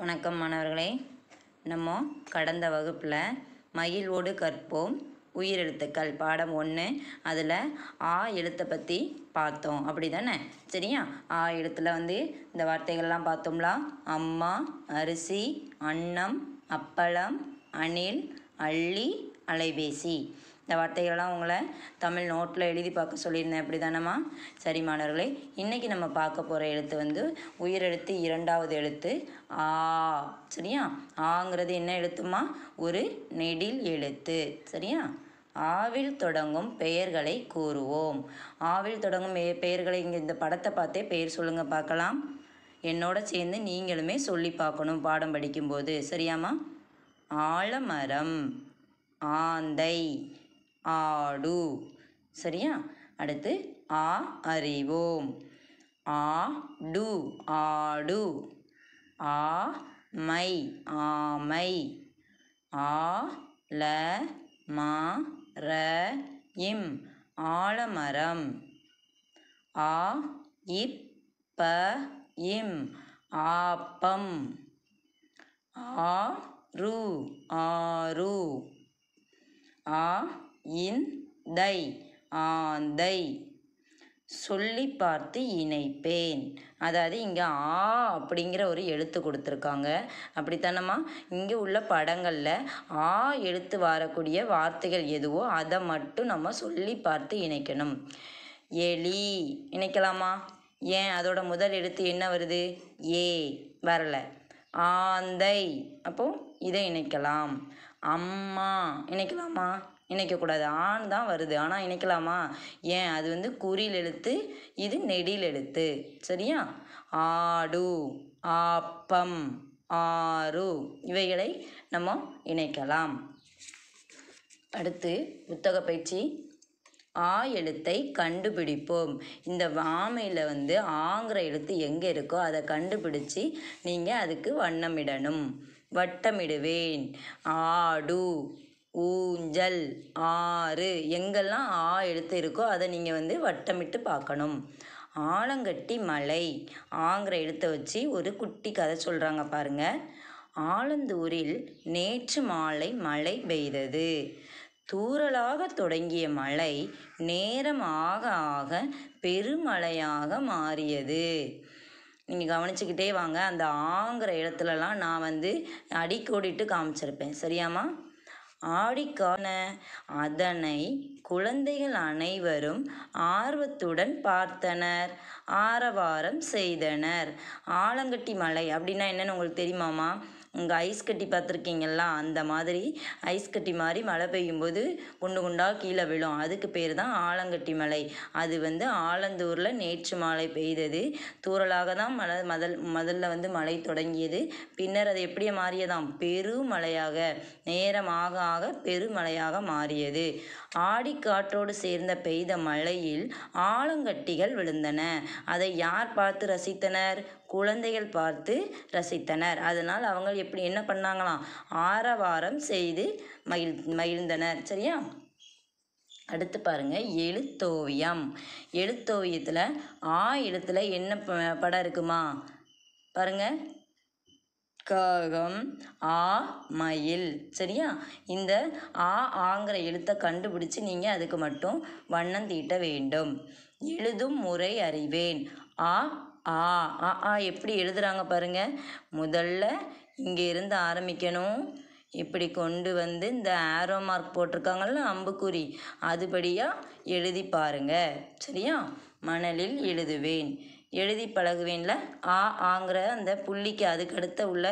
வணக்கம் மாணவர்களே நம்ம கடந்த வகுப்பில் மயிலோடு கற்போம் உயிரெழுத்துக்கள் பாடம் ஒன்று அதில் ஆ எழுத்தை பற்றி பார்த்தோம் அப்படி தானே சரியா ஆ எழுத்தில் வந்து இந்த வார்த்தைகள்லாம் பார்த்தோம்ல அம்மா அரிசி அன்னம் அப்பளம் அணில் அள்ளி அலைபேசி இந்த வார்த்தைகளெல்லாம் உங்களை தமிழ் நோட்டில் எழுதி பார்க்க சொல்லியிருந்தேன் அப்படி தானம்மா சரி மாணவர்களே இன்றைக்கி நம்ம பார்க்க போகிற எழுத்து வந்து உயிரெழுத்து இரண்டாவது எழுத்து ஆ சரியா ஆங்கிறது என்ன எழுத்துமா ஒரு நெடில் எழுத்து சரியா ஆவில் தொடங்கும் பெயர்களை கூறுவோம் ஆவில் தொடங்கும் பெயர்களை இங்கே இந்த படத்தை பார்த்தே பெயர் சொல்லுங்கள் பார்க்கலாம் என்னோட சேர்ந்து நீங்களுமே சொல்லி பார்க்கணும் பாடம் படிக்கும்போது சரியாம்மா ஆலமரம் ஆந்தை ஆடு சரியா அடுத்து ஆ அறிவோம் ஆ டு ஆடு ஆ மை ஆமை ஆ ல மா ர இம் ஆலமரம் ஆ இப் ப இம் ஆப்பம் ஆ ரு ஆறு ஆ இன் தை ஆந்தை சொல்லி பார்த்து இணைப்பேன் அதாவது இங்கே ஆ அப்படிங்கிற ஒரு எழுத்து கொடுத்துருக்காங்க அப்படித்தானம்மா இங்கே உள்ள படங்களில் ஆ எழுத்து வரக்கூடிய வார்த்தைகள் எதுவோ அதை மட்டும் நம்ம சொல்லி பார்த்து இணைக்கணும் எலி இணைக்கலாமா ஏன் அதோட முதல் எழுத்து என்ன வருது ஏ வரலை ஆந்தை அப்போ இதை இணைக்கலாம் அம்மா இணைக்கலாமா இணைக்கக்கூடாது ஆண் தான் வருது ஆனால் இணைக்கலாமா ஏன் அது வந்து குறியில் எழுத்து இது நெடியில் எழுத்து சரியா ஆடு ஆப்பம் ஆறு இவைகளை நம்ம இணைக்கலாம் அடுத்து புத்தக பயிற்சி ஆ எழுத்தை கண்டுபிடிப்போம் இந்த வாமையில் வந்து ஆங்கிற எழுத்து எங்கே இருக்கோ அதை கண்டுபிடிச்சி நீங்கள் அதுக்கு வண்ணமிடணும் வட்டமிடுவேன் ஆடு ஊஞ்சல் ஆறு எங்கெல்லாம் ஆ எழுத்து இருக்கோ அதை நீங்கள் வந்து வட்டமிட்டு பார்க்கணும் ஆலங்கட்டி மலை ஆங்கிற எழுத்தை வச்சு ஒரு குட்டி கதை சொல்கிறாங்க பாருங்கள் ஆலந்தூரில் நேற்று மாலை மழை பெய்தது தூரலாக தொடங்கிய மழை நேரம் ஆக பெருமழையாக மாறியது நீங்கள் கவனிச்சுக்கிட்டே வாங்க அந்த ஆங்கிற இடத்துலலாம் நான் வந்து அடிக்கோடிட்டு காமிச்சிருப்பேன் சரியாம்மா ஆடிக்கான அதனை குழந்தைகள் அனைவரும் ஆர்வத்துடன் பார்த்தனர் ஆரவாரம் செய்தனர் ஆலங்கட்டி மலை அப்படின்னா என்னன்னு உங்களுக்கு தெரியுமாம்மா இங்கே ஐஸ் கட்டி பார்த்துருக்கீங்களா அந்த மாதிரி ஐஸ் கட்டி மாதிரி மழை பெய்யும்போது குண்டு குண்டாக கீழே விழும் அதுக்கு பேர் தான் ஆலங்கட்டி மலை அது வந்து ஆலந்தூரில் நேற்று மாலை பெய்தது தூரலாக தான் மழை முதல் முதல்ல வந்து மழை தொடங்கியது பின்னர் அது எப்படி மாறியதாம் பெருமழையாக நேரமாக ஆக பெருமழையாக மாறியது ஆடி காற்றோடு சேர்ந்த பெய்த மழையில் ஆலங்கட்டிகள் விழுந்தன அதை யார் பார்த்து ரசித்தனர் குழந்தைகள் பார்த்து ரசித்தனர் அதனால் அவங்க எப்படி என்ன பண்ணாங்களாம் ஆரவாரம் செய்து மகிழ் மகிழ்ந்தனர் சரியா அடுத்து பாருங்கள் எழுத்தோவியம் எழுத்தோவியத்தில் ஆ இடத்துல என்ன படம் இருக்குமா பாருங்கள் காகம் ஆ மயில் சரியா இந்த ஆ ஆங்கிற எழுத்தை கண்டுபிடிச்சு நீங்கள் அதுக்கு மட்டும் வண்ணம் தீட்ட வேண்டும் எழுதும் முறை அறிவேன் ஆ ஆ ஆ ஆ எப்படி எழுதுகிறாங்க பாருங்கள் முதல்ல இங்கே இருந்து ஆரம்பிக்கணும் இப்படி கொண்டு வந்து இந்த ஆரோ மார்க் போட்டிருக்காங்கல்ல அம்புக்குறி அதுபடியாக எழுதி பாருங்கள் சரியா மணலில் எழுதுவேன் எழுதி பழகுவேன்ல ஆ ஆங்கிற அந்த புள்ளிக்கு அதுக்கடுத்த உள்ள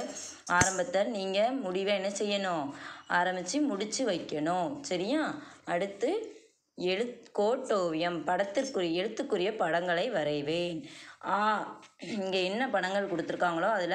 ஆரம்பத்தை நீங்கள் முடிவை என்ன செய்யணும் ஆரம்பித்து முடித்து வைக்கணும் சரியா அடுத்து எழு கோட்டோவியம் படத்திற்குரிய எழுத்துக்குரிய படங்களை வரைவேன் ஆ இங்கே என்ன படங்கள் கொடுத்துருக்காங்களோ அதில்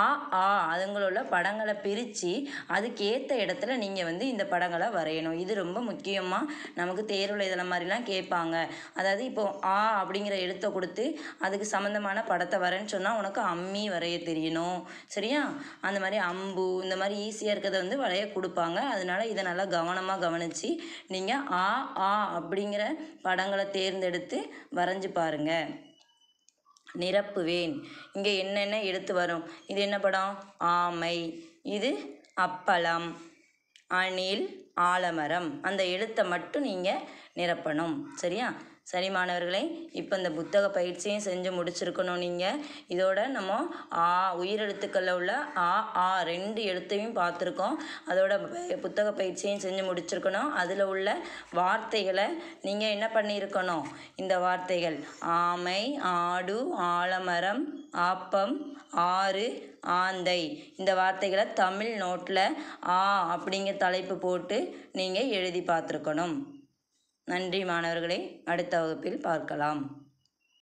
ஆ ஆ அதுங்களோட படங்களை பிரித்து அதுக்கேற்ற இடத்துல நீங்கள் வந்து இந்த படங்களை வரையணும் இது ரொம்ப முக்கியமாக நமக்கு தேர்வில் இதில் மாதிரிலாம் கேட்பாங்க அதாவது இப்போ ஆ அப்படிங்கிற எழுத்தை கொடுத்து அதுக்கு சம்மந்தமான படத்தை வரேன்னு சொன்னால் உனக்கு அம்மி வரைய தெரியணும் சரியா அந்த மாதிரி அம்பு இந்த மாதிரி ஈஸியாக இருக்கிறத வந்து வரைய கொடுப்பாங்க அதனால் இதை நல்லா கவனமாக கவனித்து நீங்கள் ஆ ஆ அப்படிங்கிற படங்களை தேர்ந்தெடுத்து வரைஞ்சி பாருங்கள் நிரப்புவேன் இங்கே என்னென்ன எடுத்து வரும் இது என்ன படம் ஆமை இது அப்பளம் அணில் ஆலமரம் அந்த எழுத்தை மட்டும் நீங்கள் நிரப்பணும் சரியா சரி மாணவர்களே இப்போ இந்த புத்தக பயிற்சியும் செஞ்சு முடிச்சிருக்கணும் நீங்கள் இதோட நம்ம ஆ உயிரெழுத்துக்களில் உள்ள ஆ ஆ ரெண்டு எழுத்தையும் பார்த்துருக்கோம் அதோட புத்தக பயிற்சியும் செஞ்சு முடிச்சிருக்கணும் அதில் உள்ள வார்த்தைகளை நீங்கள் என்ன பண்ணியிருக்கணும் இந்த வார்த்தைகள் ஆமை ஆடு ஆலமரம் ஆப்பம் ஆறு ஆந்தை இந்த வார்த்தைகளை தமிழ் நோட்டில் ஆ அப்படிங்கிற தலைப்பு போட்டு நீங்கள் எழுதி பார்த்துருக்கணும் நன்றி மாணவர்களே அடுத்த வகுப்பில் பார்க்கலாம்